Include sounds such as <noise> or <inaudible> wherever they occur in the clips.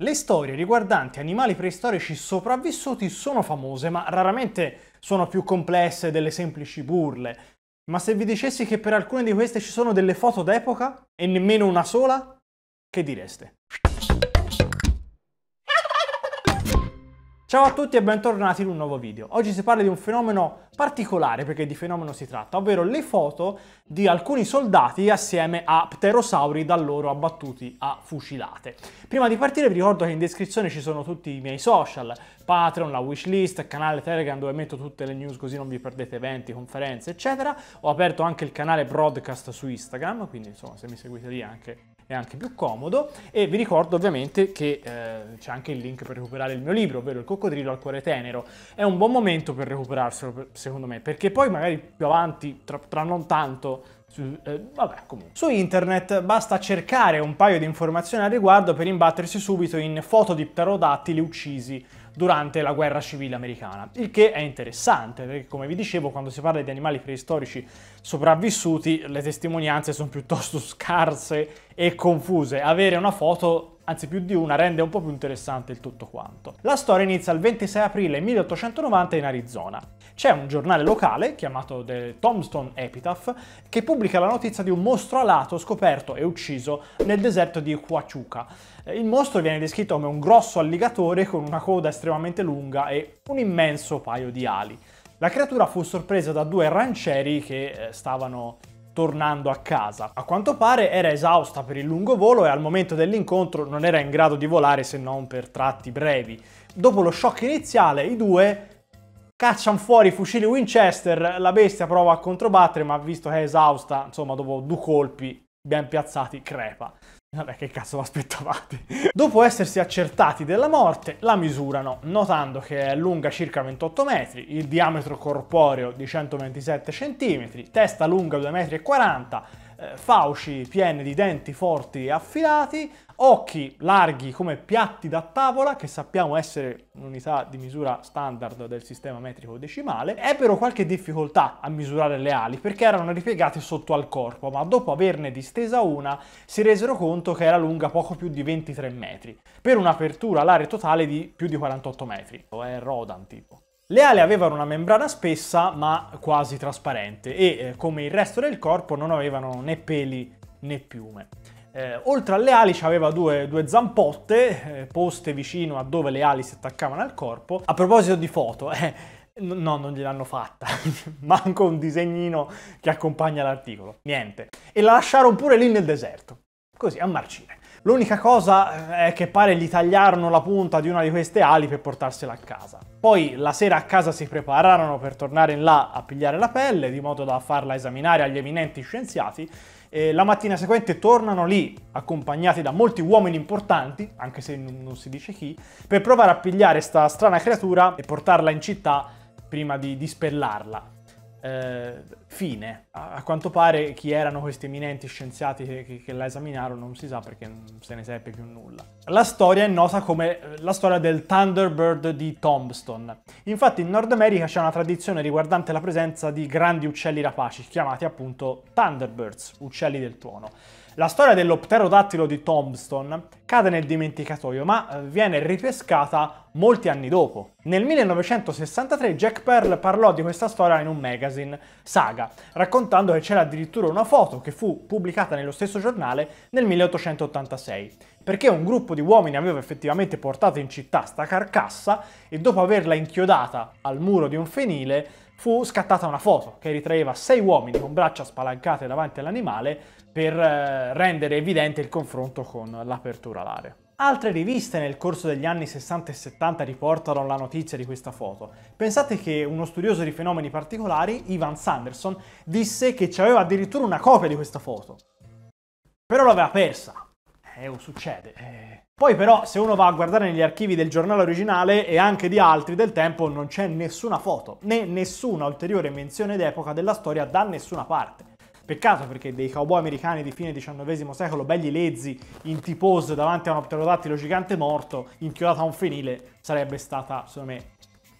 Le storie riguardanti animali preistorici sopravvissuti sono famose, ma raramente sono più complesse delle semplici burle. Ma se vi dicessi che per alcune di queste ci sono delle foto d'epoca e nemmeno una sola, che direste? Ciao a tutti e bentornati in un nuovo video. Oggi si parla di un fenomeno particolare, perché di fenomeno si tratta, ovvero le foto di alcuni soldati assieme a pterosauri da loro abbattuti a fucilate. Prima di partire vi ricordo che in descrizione ci sono tutti i miei social, Patreon, la wishlist, il canale Telegram dove metto tutte le news così non vi perdete eventi, conferenze, eccetera. Ho aperto anche il canale broadcast su Instagram, quindi insomma se mi seguite lì anche è anche più comodo e vi ricordo ovviamente che eh, c'è anche il link per recuperare il mio libro, ovvero Il coccodrillo al cuore tenero. È un buon momento per recuperarselo secondo me, perché poi magari più avanti, tra, tra non tanto, su, eh, vabbè, su, internet basta cercare un paio di informazioni al riguardo per imbattersi subito in foto di pterodattili uccisi durante la guerra civile americana, il che è interessante perché come vi dicevo quando si parla di animali preistorici sopravvissuti le testimonianze sono piuttosto <laughs> scarse e confuse, avere una foto anzi più di una, rende un po' più interessante il tutto quanto. La storia inizia il 26 aprile 1890 in Arizona. C'è un giornale locale, chiamato The Tombstone Epitaph, che pubblica la notizia di un mostro alato scoperto e ucciso nel deserto di Huachuca. Eh, il mostro viene descritto come un grosso alligatore con una coda estremamente lunga e un immenso paio di ali. La creatura fu sorpresa da due rancieri che eh, stavano tornando a casa. A quanto pare era esausta per il lungo volo e al momento dell'incontro non era in grado di volare se non per tratti brevi. Dopo lo shock iniziale, i due cacciano fuori i fucili Winchester, la bestia prova a controbattere, ma visto che è esausta, insomma, dopo due colpi ben piazzati, crepa. Vabbè, che cazzo aspettavate? <laughs> Dopo essersi accertati della morte, la misurano, notando che è lunga circa 28 metri, il diametro corporeo di 127 cm, testa lunga 2,40 m, eh, fauci pieni di denti forti e affilati, occhi larghi come piatti da tavola, che sappiamo essere un'unità di misura standard del sistema metrico decimale, ebbero qualche difficoltà a misurare le ali perché erano ripiegate sotto al corpo, ma dopo averne distesa una si resero conto che era lunga poco più di 23 metri, per un'apertura alare totale di più di 48 metri, o è Rodan tipo. Le ali avevano una membrana spessa ma quasi trasparente e, eh, come il resto del corpo, non avevano né peli né piume. Eh, oltre alle ali aveva due, due zampotte eh, poste vicino a dove le ali si attaccavano al corpo. A proposito di foto, eh, No, non gliel'hanno fatta. <laughs> Manco un disegnino che accompagna l'articolo. Niente. E la lasciarono pure lì nel deserto. Così, a marcire. L'unica cosa eh, è che pare gli tagliarono la punta di una di queste ali per portarsela a casa. Poi la sera a casa si prepararono per tornare in là a pigliare la pelle, di modo da farla esaminare agli eminenti scienziati, e la mattina seguente tornano lì, accompagnati da molti uomini importanti, anche se non si dice chi, per provare a pigliare sta strana creatura e portarla in città prima di dispellarla eh, fine. A, a, quanto pare chi erano questi eminenti scienziati che, che, che, la esaminarono non si sa perché non se ne seppe più nulla. La storia è nota come eh, la storia del Thunderbird di Tombstone. Infatti in Nord America c'è una tradizione riguardante la presenza di grandi uccelli rapaci, chiamati appunto Thunderbirds, uccelli del tuono. La storia dell'opterodattilo di Tombstone cade nel dimenticatoio, ma eh, viene ripescata molti anni dopo. Nel 1963 Jack Pearl parlò di questa storia in un magazine, Saga, raccontando che c'era addirittura una foto che fu pubblicata nello stesso giornale nel 1886, perché un gruppo di uomini aveva effettivamente portato in città sta carcassa e dopo averla inchiodata al muro di un fenile fu scattata una foto che ritraeva sei uomini con braccia spalancate davanti all'animale per eh, rendere evidente il confronto con l'apertura alare. Altre riviste nel corso degli anni 60 e 70 riportano la notizia di questa foto. Pensate che uno studioso di fenomeni particolari, Ivan Sanderson, disse che c'aveva addirittura una copia di questa foto. Però l'aveva persa. Eh, succede. Eh. Poi però, se uno va a guardare negli archivi del giornale originale e anche di altri del tempo, non c'è nessuna foto, né nessuna ulteriore menzione d'epoca della storia da nessuna parte. Peccato perché dei cowboy americani di fine XIX secolo, belli lezzi, in T-pose davanti a un pterodattilo gigante morto, inchiodato a un fenile, sarebbe stata, secondo me,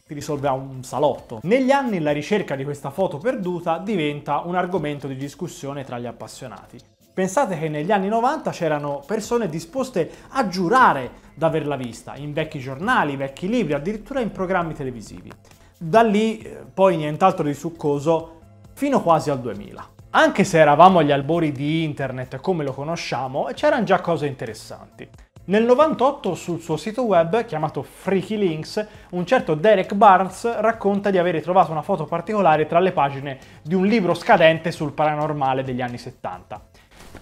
ti risolve a un salotto. Negli anni la ricerca di questa foto perduta diventa un argomento di discussione tra gli appassionati. Pensate che negli anni 90 c'erano persone disposte a giurare d'averla vista, in vecchi giornali, vecchi libri, addirittura in programmi televisivi. Da lì eh, poi nient'altro di succoso fino quasi al 2000. Anche se eravamo agli albori di internet come lo conosciamo, c'erano già cose interessanti. Nel 98 sul suo sito web, chiamato Freaky Links, un certo Derek Barnes racconta di aver trovato una foto particolare tra le pagine di un libro scadente sul paranormale degli anni 70.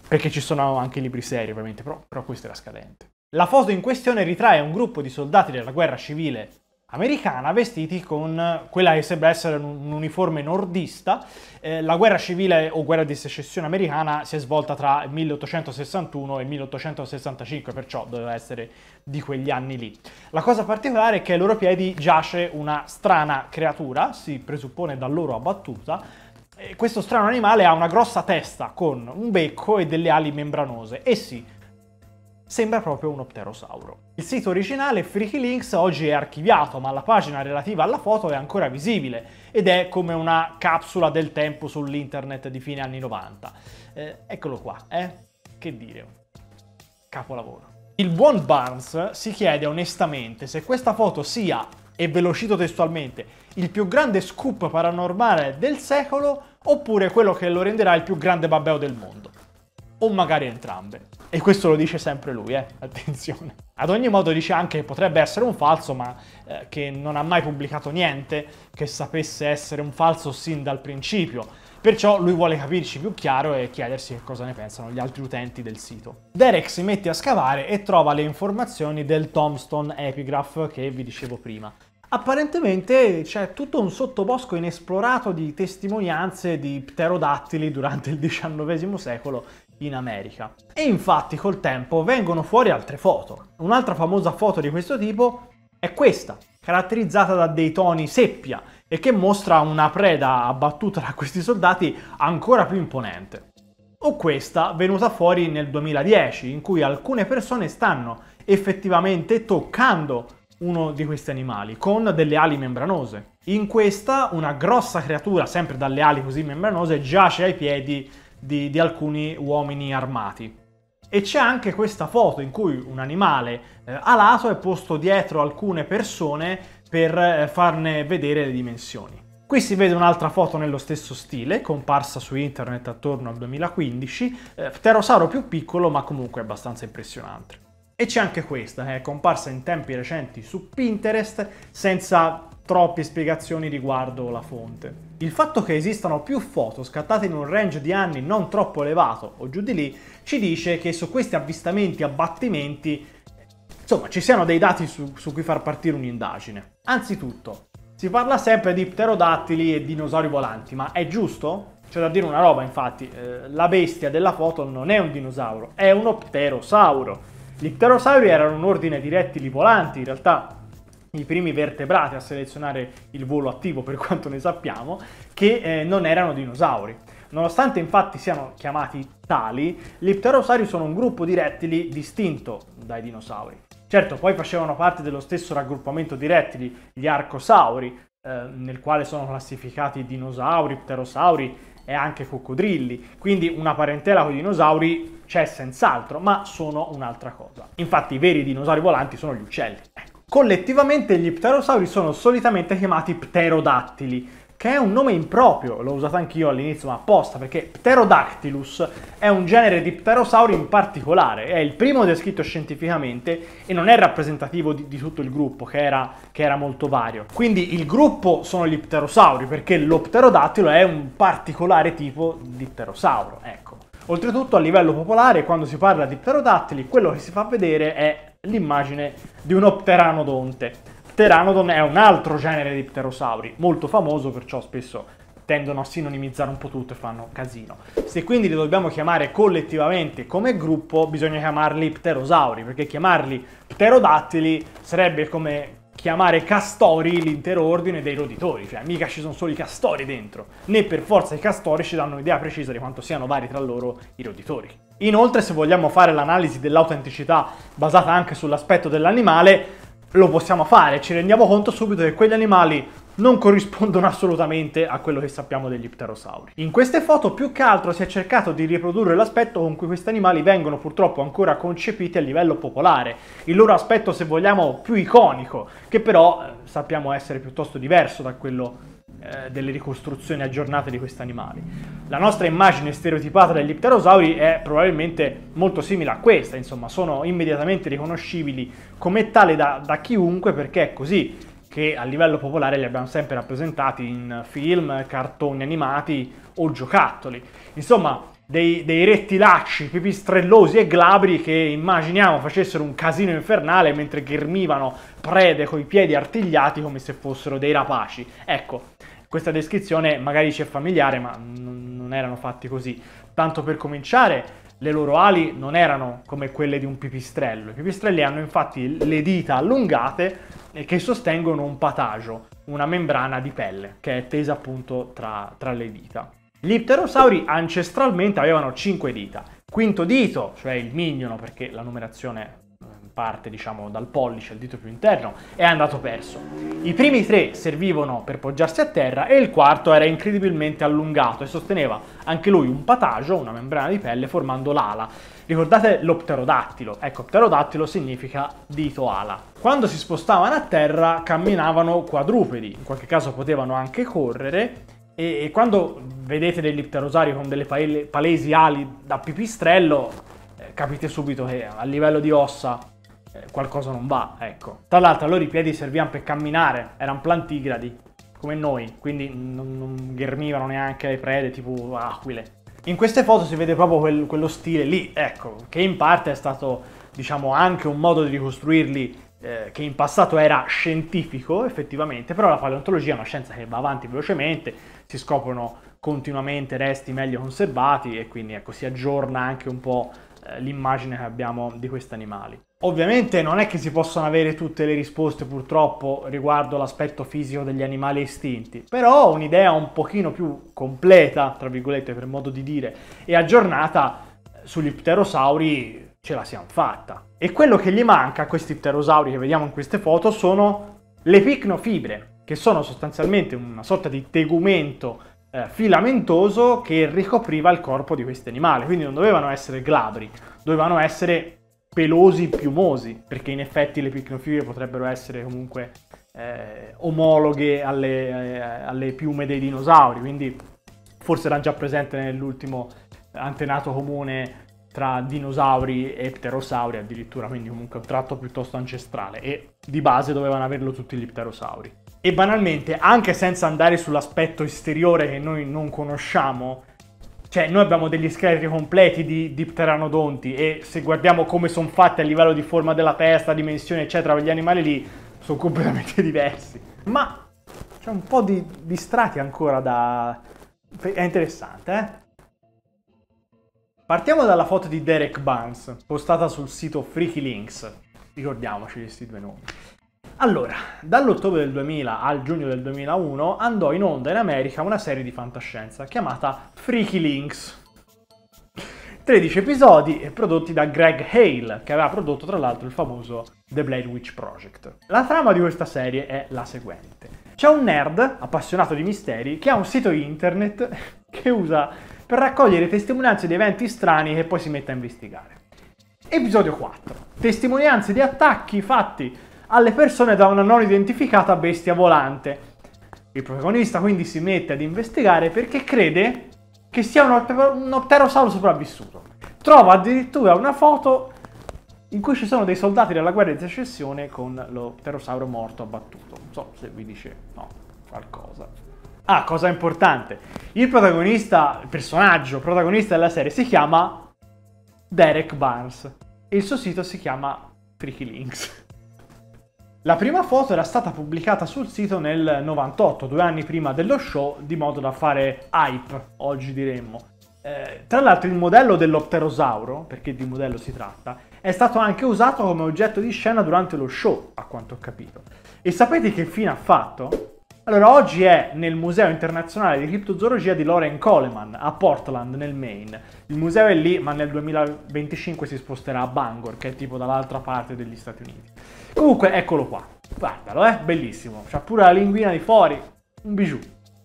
Perché ci sono anche libri seri ovviamente, però, però questa era scadente. La foto in questione ritrae un gruppo di soldati della guerra civile americana vestiti con quella che sembra essere un uniforme nordista. Eh, la guerra civile o guerra di secessione americana si è svolta tra 1861 e 1865, perciò doveva essere di quegli anni lì. La cosa particolare è che ai loro piedi giace una strana creatura, si presuppone da loro abbattuta, questo strano animale ha una grossa testa con un becco e delle ali membranose. E sì, Sembra proprio un pterosauro. Il sito originale Freaky Links oggi è archiviato, ma la pagina relativa alla foto è ancora visibile ed è come una capsula del tempo sull'internet di fine anni 90. Eh, eccolo qua, eh? Che dire. Capolavoro. Il buon Barnes si chiede onestamente se questa foto sia, e ve lo cito testualmente, il più grande scoop paranormale del secolo oppure quello che lo renderà il più grande babbeo del mondo. O magari entrambe. E questo lo dice sempre lui, eh? <laughs> attenzione. Ad ogni modo dice anche che potrebbe essere un falso, ma eh, che non ha mai pubblicato niente che sapesse essere un falso sin dal principio. Perciò lui vuole capirci più chiaro e chiedersi che cosa ne pensano gli altri utenti del sito. Derek si mette a scavare e trova le informazioni del Tombstone Epigraph che vi dicevo prima. Apparentemente c'è tutto un sottobosco inesplorato di testimonianze di pterodattili durante il XIX secolo in America. E infatti col tempo vengono fuori altre foto. Un'altra famosa foto di questo tipo è questa, caratterizzata da dei toni seppia e che mostra una preda abbattuta da questi soldati ancora più imponente. O questa venuta fuori nel 2010, in cui alcune persone stanno effettivamente toccando uno di questi animali con delle ali membranose. In questa una grossa creatura, sempre dalle ali così membranose, giace ai piedi di, di alcuni uomini armati. E c'è anche questa foto in cui un animale eh, alato è posto dietro alcune persone per eh, farne vedere le dimensioni. Qui si vede un'altra foto nello stesso stile, comparsa su internet attorno al 2015, eh, pterosauro più piccolo ma comunque abbastanza impressionante. E c'è anche questa, che eh, è comparsa in tempi recenti su Pinterest senza troppe spiegazioni riguardo la fonte. Il fatto che esistano più foto scattate in un range di anni non troppo elevato o giù di lì ci dice che su questi avvistamenti, e abbattimenti, insomma ci siano dei dati su, su cui far partire un'indagine. Anzitutto, si parla sempre di pterodattili e dinosauri volanti, ma è giusto? C'è da dire una roba, infatti, eh, la bestia della foto non è un dinosauro, è uno pterosauro. Gli pterosauri erano un ordine di rettili volanti, in realtà i primi vertebrati a selezionare il volo attivo per quanto ne sappiamo, che eh, non erano dinosauri. Nonostante infatti siano chiamati tali, gli pterosauri sono un gruppo di rettili distinto dai dinosauri. Certo, poi facevano parte dello stesso raggruppamento di rettili, gli arcosauri, eh, nel quale sono classificati dinosauri, pterosauri e anche coccodrilli, quindi una parentela con i dinosauri c'è senz'altro, ma sono un'altra cosa. Infatti i veri dinosauri volanti sono gli uccelli. Ecco. Collettivamente gli pterosauri sono solitamente chiamati pterodattili, che è un nome improprio, l'ho usato anch'io all'inizio ma apposta, perché Pterodactylus è un genere di pterosauri in particolare, è il primo descritto scientificamente e non è rappresentativo di, di tutto il gruppo, che era, che era, molto vario. Quindi il gruppo sono gli pterosauri, perché lo pterodattilo è un particolare tipo di pterosauro, ecco. Oltretutto a livello popolare, quando si parla di pterodattili, quello che si fa vedere è l'immagine di uno pteranodonte. Pteranodon è un altro genere di pterosauri, molto famoso, perciò spesso tendono a sinonimizzare un po' tutto e fanno casino. Se quindi li dobbiamo chiamare collettivamente come gruppo, bisogna chiamarli pterosauri, perché chiamarli pterodattili sarebbe come chiamare castori l'intero ordine dei roditori, cioè mica ci sono solo i castori dentro, né per forza i castori ci danno un'idea precisa di quanto siano vari tra loro i roditori. Inoltre se vogliamo fare l'analisi dell'autenticità basata anche sull'aspetto dell'animale, lo possiamo fare, ci rendiamo conto subito che quegli animali non corrispondono assolutamente a quello che sappiamo degli pterosauri. In queste foto più che altro si è cercato di riprodurre l'aspetto con cui questi animali vengono purtroppo ancora concepiti a livello popolare, il loro aspetto se vogliamo più iconico, che però eh, sappiamo essere piuttosto diverso da quello eh, delle ricostruzioni aggiornate di questi animali. La nostra immagine stereotipata degli pterosauri è probabilmente molto simile a questa, insomma sono immediatamente riconoscibili come tale da, da chiunque perché è così che a livello popolare li abbiamo sempre rappresentati in film, cartoni animati o giocattoli. Insomma, dei, dei, rettilacci pipistrellosi e glabri che immaginiamo facessero un casino infernale mentre ghermivano prede coi piedi artigliati come se fossero dei rapaci. Ecco, questa descrizione magari ci è familiare, ma non erano fatti così. Tanto per cominciare, le loro ali non erano come quelle di un pipistrello. I pipistrelli hanno infatti le dita allungate che sostengono un patagio, una membrana di pelle che è tesa appunto tra, tra le dita. Gli pterosauri ancestralmente avevano 5 dita. Quinto dito, cioè il mignolo, perché la numerazione parte diciamo dal pollice al dito più interno è andato perso. I primi tre servivano per poggiarsi a terra e il quarto era incredibilmente allungato e sosteneva anche lui un patagio, una membrana di pelle formando l'ala. Ricordate l'opterodattilo? Ecco, pterodattilo significa dito ala. Quando si spostavano a terra camminavano quadrupedi, in qualche caso potevano anche correre e, quando vedete degli pterosari con delle palesi ali da pipistrello eh, capite subito che a livello di ossa eh, qualcosa non va, ecco. Tra l'altro loro i piedi servivano per camminare, erano plantigradi, come noi, quindi non, non ghermivano neanche le prede tipo aquile. In queste foto si vede proprio quel, quello stile lì, ecco, che in parte è stato diciamo anche un modo di ricostruirli eh, che in passato era scientifico effettivamente, però la paleontologia è una scienza che va avanti velocemente, si scoprono continuamente resti meglio conservati e quindi ecco si aggiorna anche un po' eh, l'immagine che abbiamo di questi animali. Ovviamente non è che si possono avere tutte le risposte purtroppo riguardo l'aspetto fisico degli animali estinti, però un'idea un pochino più completa, tra virgolette per modo di dire, e aggiornata sugli pterosauri ce la siamo fatta. E quello che gli manca a questi pterosauri che vediamo in queste foto sono le picnofibre, che sono sostanzialmente una sorta di tegumento eh, filamentoso che ricopriva il corpo di questi animali, quindi non dovevano essere glabri, dovevano essere pelosi piumosi, perché in effetti le picnofilire potrebbero essere comunque eh, omologhe alle, eh, alle, piume dei dinosauri, quindi forse erano già presenti nell'ultimo antenato comune tra dinosauri e pterosauri addirittura, quindi comunque un tratto piuttosto ancestrale e di base dovevano averlo tutti gli pterosauri. E banalmente, anche senza andare sull'aspetto esteriore che noi non conosciamo, cioè noi abbiamo degli scheletri completi di, di pteranodonti e se guardiamo come sono fatti a livello di forma della testa, dimensione eccetera, gli animali lì sono completamente <laughs> diversi. Ma c'è un po' di, di strati ancora da... è interessante, eh? Partiamo dalla foto di Derek Barnes, postata sul sito Freaky Links. Ricordiamoci questi due nomi. Allora, dall'ottobre del 2000 al giugno del 2001 andò in onda in America una serie di fantascienza chiamata Freaky Links. 13 episodi prodotti da Greg Hale, che aveva prodotto tra l'altro il famoso The Blade Witch Project. La trama di questa serie è la seguente. C'è un nerd appassionato di misteri che ha un sito internet <laughs> che usa per raccogliere testimonianze di eventi strani che poi si mette a investigare. Episodio 4. Testimonianze di attacchi fatti alle persone da una non identificata bestia volante. Il protagonista quindi si mette ad investigare perché crede che sia un, un opterosauro sopravvissuto. Trova addirittura una foto in cui ci sono dei soldati della guerra di secessione con l'opterosauro morto abbattuto. Non so se vi dice no, qualcosa. Ah, cosa importante. Il protagonista, il personaggio protagonista della serie si chiama Derek Barnes. E il suo sito si chiama Freaky Links. La prima foto era stata pubblicata sul sito nel 98, due anni prima dello show, di modo da fare hype, oggi diremmo. Eh, tra l'altro il modello dell'opterosauro, perché di modello si tratta, è stato anche usato come oggetto di scena durante lo show, a quanto ho capito. E sapete che fine ha fatto? Allora, oggi è nel Museo Internazionale di Criptozoologia di Lauren Coleman, a Portland, nel Maine. Il museo è lì, ma nel 2025 si sposterà a Bangor, che è tipo dall'altra parte degli Stati Uniti. Comunque, eccolo qua. Guardalo, eh, bellissimo. C'ha pure la linguina di fuori, un bijou.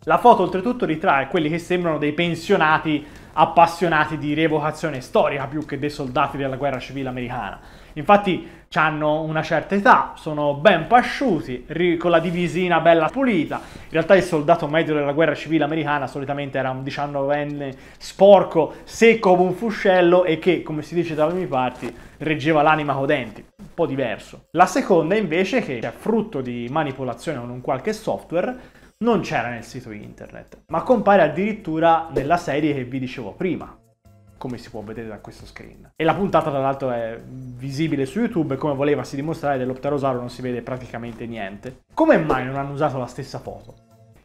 La foto oltretutto ritrae quelli che sembrano dei pensionati appassionati di rievocazione storica più che dei soldati della guerra civile americana. Infatti hanno una certa età, sono ben pasciuti, con la divisina bella pulita. In realtà il soldato medio della guerra civile americana solitamente era un diciannovenne sporco, secco come un fuscello e che, come si dice dalle mie parti, reggeva l'anima codenti. Un po' diverso. La seconda invece che è cioè, frutto di manipolazione con un qualche software non c'era nel sito internet, ma compare addirittura nella serie che vi dicevo prima come si può vedere da questo screen. E la puntata tra l'altro è visibile su YouTube, e come voleva si dimostrare dell'Opterosauro non si vede praticamente niente. Come mai non hanno usato la stessa foto?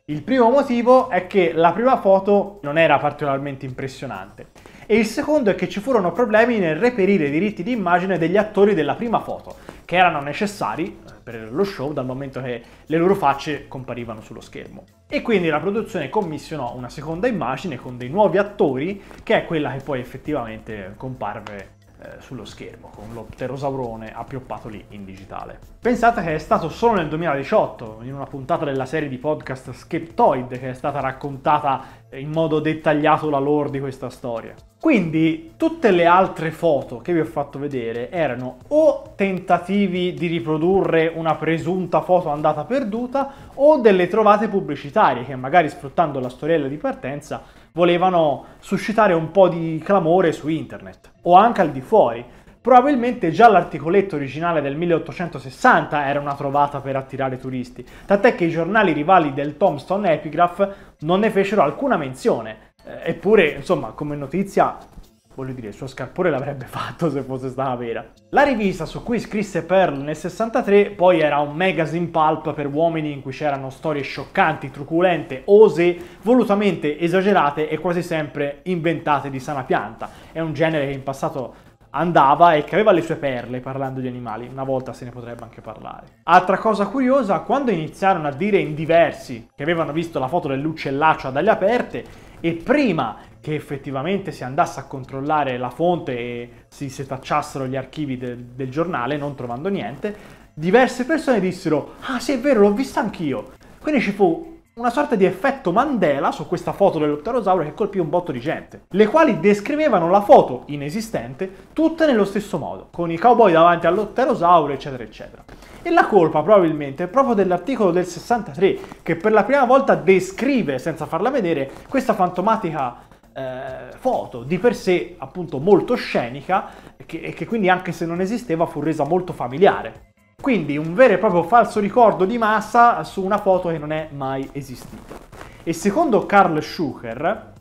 Il primo motivo è che la prima foto non era particolarmente impressionante e il secondo è che ci furono problemi nel reperire i diritti di immagine degli attori della prima foto che erano necessari eh, per lo show dal momento che le loro facce comparivano sullo schermo. E quindi la produzione commissionò una seconda immagine con dei nuovi attori, che è quella che poi effettivamente comparve eh, sullo schermo con l'opterosaurone appioppato lì in digitale. Pensate che è stato solo nel 2018, in una puntata della serie di podcast Skeptoid, che è stata raccontata in modo dettagliato la lore di questa storia. Quindi tutte le altre foto che vi ho fatto vedere erano o tentativi di riprodurre una presunta foto andata perduta o delle trovate pubblicitarie che magari sfruttando la storiella di partenza volevano suscitare un po' di clamore su internet o anche al di fuori. Probabilmente già l'articoletto originale del 1860 era una trovata per attirare turisti, tant'è che i giornali rivali del Tombstone Epigraph non ne fecero alcuna menzione. Eh, eppure, insomma, come notizia Voglio dire, il suo scarpone l'avrebbe <laughs> fatto se fosse stata vera. La rivista su cui scrisse Pearl nel 63 poi era un magazine pulp per uomini in cui c'erano storie scioccanti, truculente, ose, volutamente esagerate e quasi sempre inventate di sana pianta. È un genere che in passato andava e che aveva le sue perle parlando di animali, una volta se ne potrebbe anche parlare. Altra cosa curiosa, quando iniziarono a dire in diversi che avevano visto la foto dell'uccellaccio ad dagli aperte e prima che effettivamente si andasse a controllare la fonte e si setacciassero gli archivi de, del giornale, non trovando niente, diverse persone dissero, ah sì è vero, l'ho vista anch'io. Quindi ci fu una sorta di effetto Mandela su questa foto dell'opterosauro che colpì un botto di gente, le quali descrivevano la foto inesistente tutte nello stesso modo, con i cowboy davanti all'opterosauro, eccetera, eccetera. E la colpa probabilmente è proprio dell'articolo del 63, che per la prima volta descrive, senza farla vedere, questa fantomatica eh, foto di per sé appunto molto scenica e che, che quindi anche se non esisteva fu resa molto familiare. Quindi un vero e proprio falso ricordo di massa su una foto che non è mai esistita. E secondo Carl Schucher,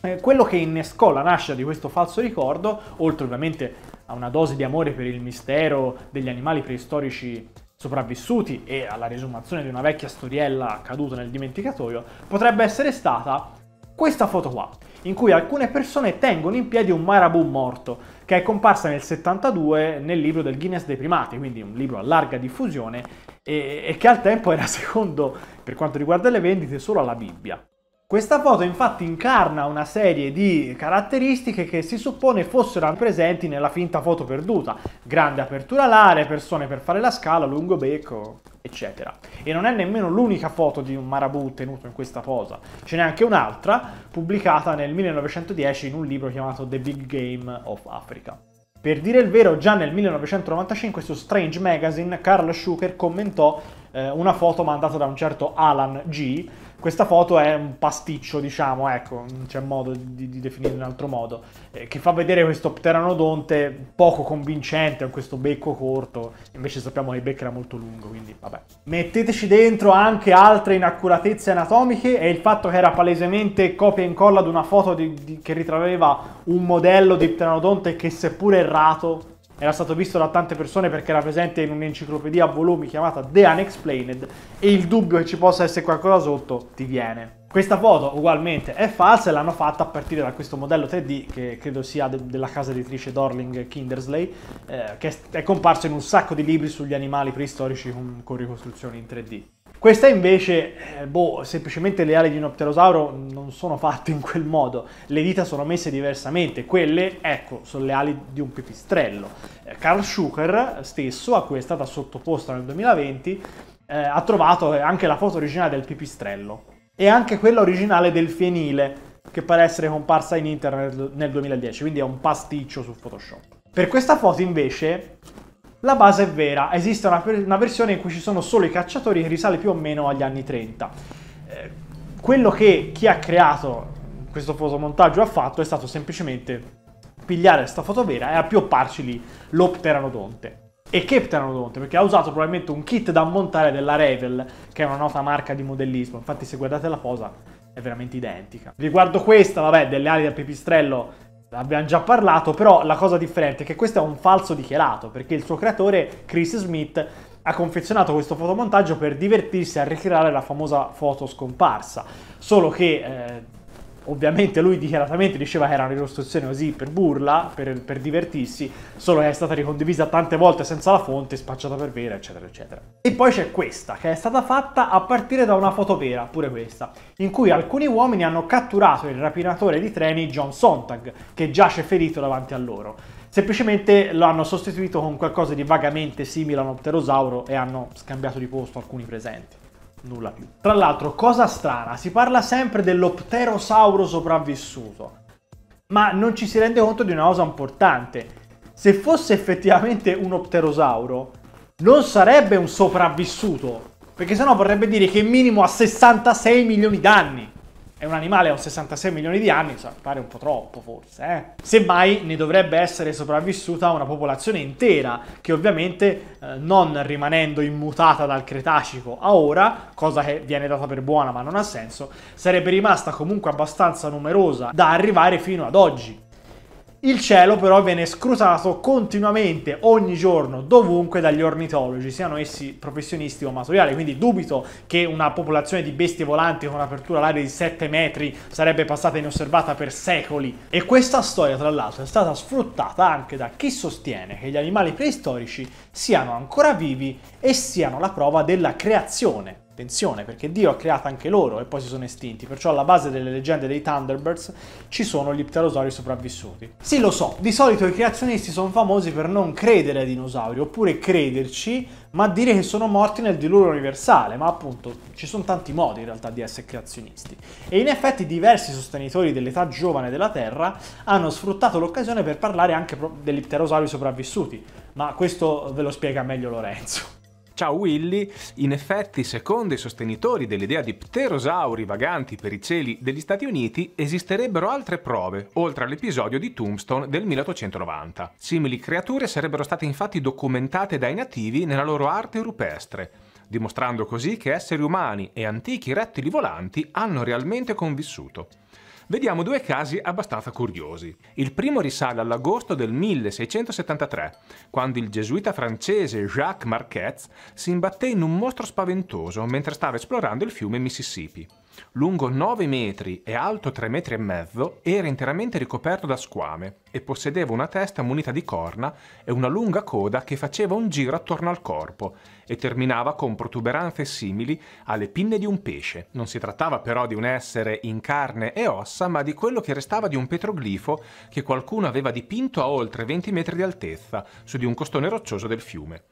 eh, quello che innescò la nascita di questo falso ricordo, oltre ovviamente a una dose di amore per il mistero degli animali preistorici sopravvissuti e alla resumazione di una vecchia storiella caduta nel dimenticatoio, potrebbe essere stata questa foto qua, in cui alcune persone tengono in piedi un marabù morto, che è comparsa nel 72 nel libro del Guinness dei primati, quindi un libro a larga diffusione e, e che al tempo era <laughs> secondo, per quanto riguarda le vendite, solo alla Bibbia. Questa foto infatti incarna una serie di caratteristiche che si suppone fossero presenti nella finta foto perduta. Grande apertura alare, persone per fare la scala, lungo becco, eccetera. E non è nemmeno l'unica foto di un marabù tenuto in questa posa. Ce n'è anche un'altra, pubblicata nel 1910 in un libro chiamato The Big Game of Africa. Per dire il vero, già nel 1995 su Strange Magazine Carl Schuker commentò eh, una foto mandata da un certo Alan G questa foto è un pasticcio, diciamo, ecco, non c'è modo di, di definirlo in altro modo, eh, che fa vedere questo pteranodonte poco convincente, con questo becco corto, invece sappiamo che il becco era molto lungo, quindi vabbè. Metteteci dentro anche altre inaccuratezze anatomiche e il fatto che era palesemente copia e incolla di una foto di, di, che ritraeva un modello di pteranodonte che seppur errato era stato visto da tante persone perché era presente in un'enciclopedia a volumi chiamata The Unexplained e il dubbio che ci possa essere qualcosa sotto ti viene. Questa foto ugualmente è falsa e l'hanno fatta a partire da questo modello 3D che credo sia de della casa editrice Dorling Kindersley, eh, che è, comparso in un sacco di libri sugli animali preistorici con, con ricostruzioni in 3D. Questa invece, eh, boh, semplicemente le ali di un pterosauro non sono fatte in quel modo, le dita sono messe diversamente, quelle, ecco, sono le ali di un pipistrello. Carl eh, Karl stesso, a cui è stata sottoposta nel 2020, eh, ha trovato eh, anche la foto originale del pipistrello e anche quella originale del fienile, che pare essere comparsa in internet nel 2010, quindi è un pasticcio su Photoshop. Per questa foto invece la base è vera, esiste una, una, versione in cui ci sono solo i cacciatori che risale più o meno agli anni 30. Eh, quello che chi ha creato questo fotomontaggio ha fatto è stato semplicemente pigliare questa foto vera e appiopparci lì lo pteranodonte. E che pteranodonte? Perché ha usato probabilmente un kit da montare della Revel, che è una nota marca di modellismo. Infatti se guardate la posa è veramente identica. Riguardo questa, vabbè, delle ali del pipistrello Abbiamo già parlato, però la cosa differente è che questo è un falso dichiarato, perché il suo creatore, Chris Smith, ha confezionato questo fotomontaggio per divertirsi a ricreare la famosa foto scomparsa. Solo che eh, Ovviamente lui dichiaratamente diceva che era una un'illustrazione così per burla, per, per, divertirsi, solo che è stata ricondivisa tante volte senza la fonte, spacciata per vera, eccetera, eccetera. E poi c'è questa, che è stata fatta a partire da una foto vera, pure questa, in cui alcuni uomini hanno catturato il rapinatore di treni John Sontag, che giace ferito davanti a loro. Semplicemente lo hanno sostituito con qualcosa di vagamente simile a un pterosauro e hanno scambiato di posto alcuni presenti nulla più. Tra l'altro, cosa strana, si parla sempre dell'opterosauro sopravvissuto, ma non ci si rende conto di una cosa importante. Se fosse effettivamente un opterosauro, non sarebbe un sopravvissuto, perché sennò vorrebbe dire che minimo ha 66 milioni d'anni. È un animale a 66 milioni di anni, so, pare un po' troppo forse, eh? Semmai ne dovrebbe essere sopravvissuta una popolazione intera, che ovviamente eh, non rimanendo immutata dal Cretacico a ora, cosa che viene data per buona ma non ha senso, sarebbe rimasta comunque abbastanza numerosa da arrivare fino ad oggi. Il cielo però viene scrutato continuamente, ogni giorno, dovunque dagli ornitologi, siano essi professionisti o amatoriali, quindi dubito che una popolazione di bestie volanti con un'apertura all'aria di 7 metri sarebbe passata inosservata per secoli. E questa storia, tra l'altro, è stata sfruttata anche da chi sostiene che gli animali preistorici siano ancora vivi e siano la prova della creazione Attenzione, perché Dio ha creato anche loro e poi si sono estinti, perciò alla base delle leggende dei Thunderbirds ci sono gli pterosauri sopravvissuti. Sì, lo so, di solito i creazionisti sono famosi per non credere ai dinosauri, oppure crederci, ma dire che sono morti nel diluvio universale, ma appunto ci sono tanti modi in realtà di essere creazionisti. E in effetti diversi sostenitori dell'età giovane della Terra hanno sfruttato l'occasione per parlare anche degli pterosauri sopravvissuti, ma questo ve lo spiega meglio Lorenzo. Ciao Willy, in effetti secondo i sostenitori dell'idea di pterosauri vaganti per i cieli degli Stati Uniti esisterebbero altre prove, oltre all'episodio di Tombstone del 1890. Simili creature sarebbero state infatti documentate dai nativi nella loro arte rupestre, dimostrando così che esseri umani e antichi rettili volanti hanno realmente convissuto vediamo due casi abbastanza curiosi. Il primo risale all'agosto del 1673, quando il gesuita francese Jacques Marquette si imbatté in un mostro spaventoso mentre stava esplorando il fiume Mississippi lungo 9 metri e alto 3 metri e mezzo, era interamente ricoperto da squame e possedeva una testa munita di corna e una lunga coda che faceva un giro attorno al corpo e terminava con protuberanze simili alle pinne di un pesce. Non si trattava però di un essere in carne e ossa, ma di quello che restava di un petroglifo che qualcuno aveva dipinto a oltre 20 metri di altezza su di un costone roccioso del fiume.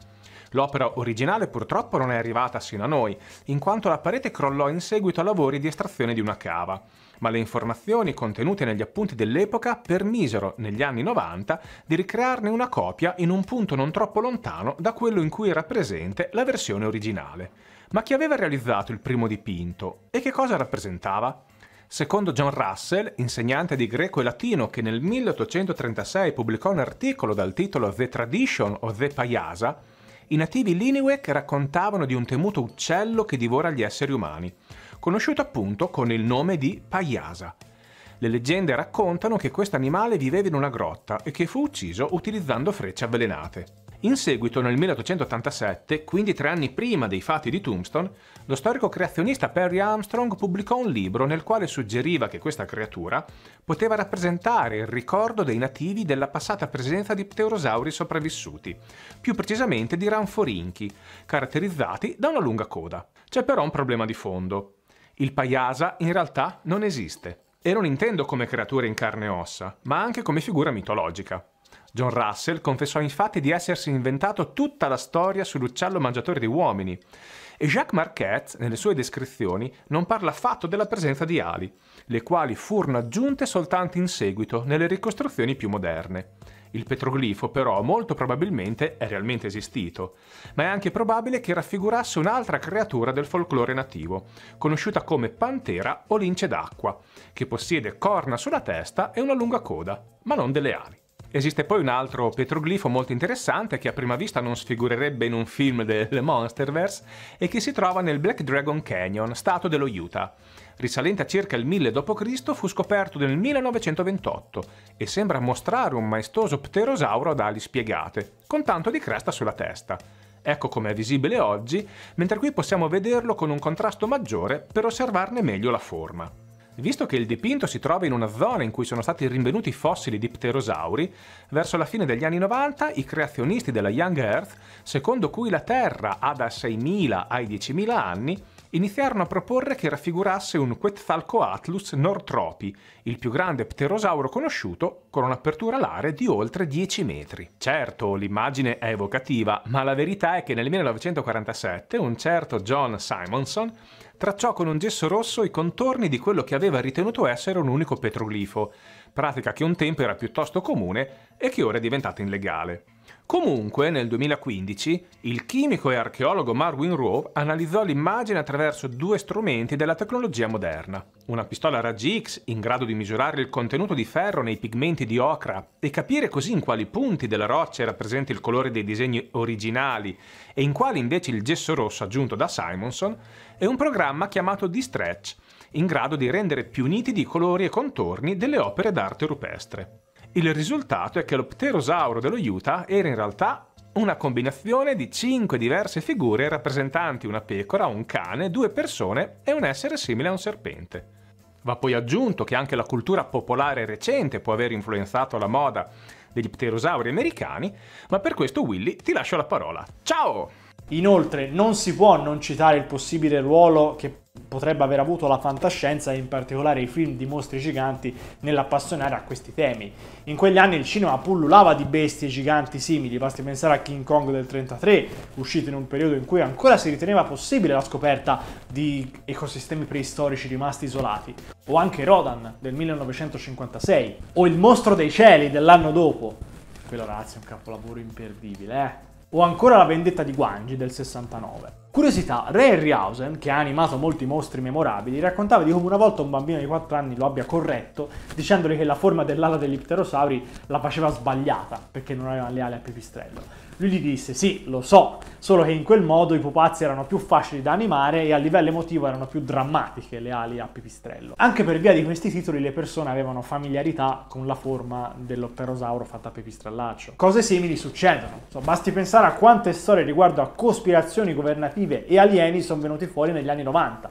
L'opera originale purtroppo non è arrivata sino a noi, in quanto la parete crollò in seguito a lavori di estrazione di una cava. Ma le informazioni contenute negli appunti dell'epoca permisero, negli anni 90, di ricrearne una copia in un punto non troppo lontano da quello in cui era presente la versione originale. Ma chi aveva realizzato il primo dipinto e che cosa rappresentava? Secondo John Russell, insegnante di greco e latino che nel 1836 pubblicò un articolo dal titolo The Tradition o The Payasa, i nativi Liniwek raccontavano di un temuto uccello che divora gli esseri umani, conosciuto appunto con il nome di Payasa. Le leggende raccontano che questo animale viveva in una grotta e che fu ucciso utilizzando frecce avvelenate. In seguito, nel 1887, quindi tre anni prima dei fatti di Tombstone, lo storico creazionista Perry Armstrong pubblicò un libro nel quale suggeriva che questa creatura poteva rappresentare il ricordo dei nativi della passata presenza di pterosauri sopravvissuti, più precisamente di ranforinchi, caratterizzati da una lunga coda. C'è però un problema di fondo. Il paiasa in realtà non esiste. E non intendo come creatura in carne e ossa, ma anche come figura mitologica. John Russell confessò infatti di essersi inventato tutta la storia sull'uccello mangiatore di uomini e Jacques Marquette, nelle sue descrizioni, non parla affatto della presenza di ali, le quali furono aggiunte soltanto in seguito nelle ricostruzioni più moderne. Il petroglifo però molto probabilmente è realmente esistito, ma è anche probabile che raffigurasse un'altra creatura del folklore nativo, conosciuta come pantera o lince d'acqua, che possiede corna sulla testa e una lunga coda, ma non delle ali. Esiste poi un altro petroglifo molto interessante che a prima vista non sfigurerebbe in un film del <laughs> Monsterverse e che si trova nel Black Dragon Canyon, stato dello Utah. Risalente a circa il 1000 d.C. fu scoperto nel 1928 e sembra mostrare un maestoso pterosauro ad ali spiegate, con tanto di cresta sulla testa. Ecco come è visibile oggi, mentre qui possiamo vederlo con un contrasto maggiore per osservarne meglio la forma. Visto che il dipinto si trova in una zona in cui sono stati rinvenuti fossili di pterosauri, verso la fine degli anni 90 i creazionisti della Young Earth, secondo cui la Terra ha da 6.000 ai 10.000 anni, iniziarono a proporre che raffigurasse un Quetzalcoatlus nortropi, il più grande pterosauro conosciuto, con un'apertura alare di oltre 10 metri. Certo, l'immagine è evocativa, ma la verità è che nel 1947 un certo John Simonson tracciò con un gesso rosso i contorni di quello che aveva ritenuto essere un unico petroglifo, pratica che un tempo era piuttosto comune e che ora è diventata illegale. Comunque, nel 2015, il chimico e archeologo Marwin Rowe analizzò l'immagine attraverso due strumenti della tecnologia moderna. Una pistola a raggi X, in grado di misurare il contenuto di ferro nei pigmenti di ocra e capire così in quali punti della roccia era presente il colore dei disegni originali e in quali invece il gesso rosso aggiunto da Simonson, e un programma chiamato D-Stretch, in grado di rendere più nitidi i colori e contorni delle opere d'arte rupestre. Il risultato è che lo pterosauro dello Utah era in realtà una combinazione di cinque diverse figure rappresentanti una pecora, un cane, due persone e un essere simile a un serpente. Va poi aggiunto che anche la cultura popolare recente può aver influenzato la moda degli pterosauri americani, ma per questo Willy ti lascio la parola. Ciao! Inoltre non si può non citare il possibile ruolo che potrebbe aver avuto la fantascienza e in particolare i film di mostri giganti nell'appassionare a questi temi. In quegli anni il cinema pullulava di bestie giganti simili, basti pensare a King Kong del 33, uscito in un periodo in cui ancora si riteneva possibile la scoperta di ecosistemi preistorici rimasti isolati, o anche Rodan del 1956, o Il mostro dei cieli dell'anno dopo. Quello ragazzi è un capolavoro imperdibile, eh? O ancora La vendetta di Guangi del 69. Curiosità, Ray Harryhausen, che ha animato molti mostri memorabili, raccontava di come una volta un bambino di 4 anni lo abbia corretto dicendogli che la forma dell'ala degli pterosauri la faceva sbagliata perché non aveva le ali a pipistrello. Lui gli disse, sì, lo so, solo che in quel modo i pupazzi erano più facili da animare e a livello emotivo erano più drammatiche le ali a pipistrello. Anche per via di questi titoli le persone avevano familiarità con la forma dell'otterosauro fatta a pipistrellaccio. Cose simili succedono, so, basti pensare a quante storie riguardo a cospirazioni governative e alieni sono venute fuori negli anni 90,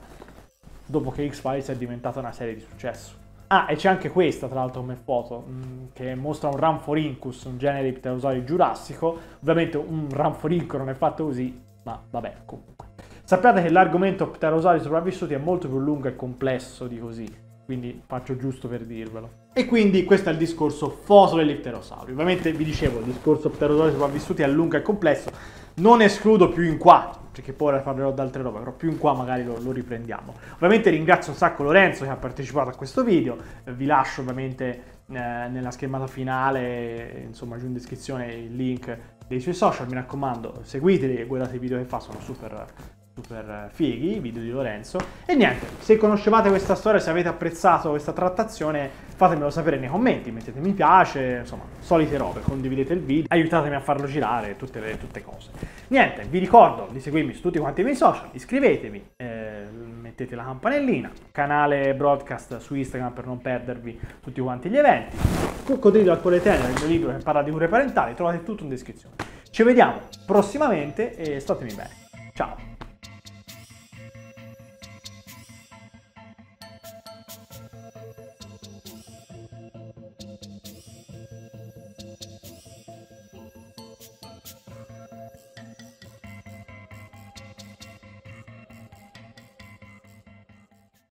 dopo che X-Files è diventata una serie di successo. Ah, e c'è anche questa tra l'altro come foto, mm, che mostra un Ramphorhynchus, un genere di pterosaurio giurassico. Ovviamente un Ramphorhynchus non è fatto così, ma vabbè, comunque. Sappiate che l'argomento pterosauri sopravvissuti è molto più lungo e complesso di così, quindi faccio giusto per dirvelo. E quindi questo è il discorso foto degli pterosauri. Ovviamente vi dicevo, il discorso pterosauri sopravvissuti è lungo e complesso, non escludo più in qua perché poi ora parlerò di altre robe, però più in qua magari lo, lo, riprendiamo. Ovviamente ringrazio un sacco Lorenzo che ha partecipato a questo video, vi lascio ovviamente eh, nella schermata finale, insomma giù in descrizione il link dei suoi social, mi raccomando seguiteli e guardate i video che fa, sono super super fighi, video di Lorenzo. E niente, se conoscevate questa storia, se avete apprezzato questa trattazione, fatemelo sapere nei commenti, mettete mi piace, insomma, solite robe, condividete il video, aiutatemi a farlo girare, tutte le tutte cose. Niente, vi ricordo di seguirmi su tutti quanti i miei social, iscrivetevi, eh, mettete la campanellina, canale broadcast su Instagram per non perdervi tutti quanti gli eventi, Coccodrillo al cuore tenero, il mio libro che parla di cure parentali, trovate tutto in descrizione. Ci vediamo prossimamente e statemi bene. Ciao!